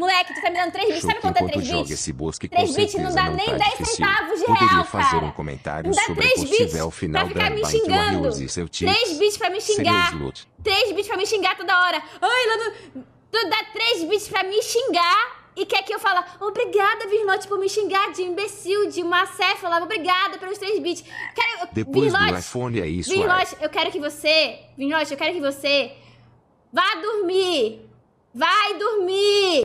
Moleque, tu tá me dando 3 bits. Sabe quanto é 3 bits? 3 bits não dá nem tá 10 centavos de Poderia real, fazer cara. Um comentário não dá 3 bits pra ficar me xingando. 3 é bits pra me xingar. 3 bits pra me xingar toda hora. Ai, Lano, tu dá 3 bits pra me xingar e quer que eu fale obrigada, Virlote, por me xingar de imbecil, de má céfala, obrigada pelos 3 bits. Cara, Depois Virlote, do iPhone é isso, Virlote, eu quero que você, Virlote, eu quero que você vá dormir. Vai dormir.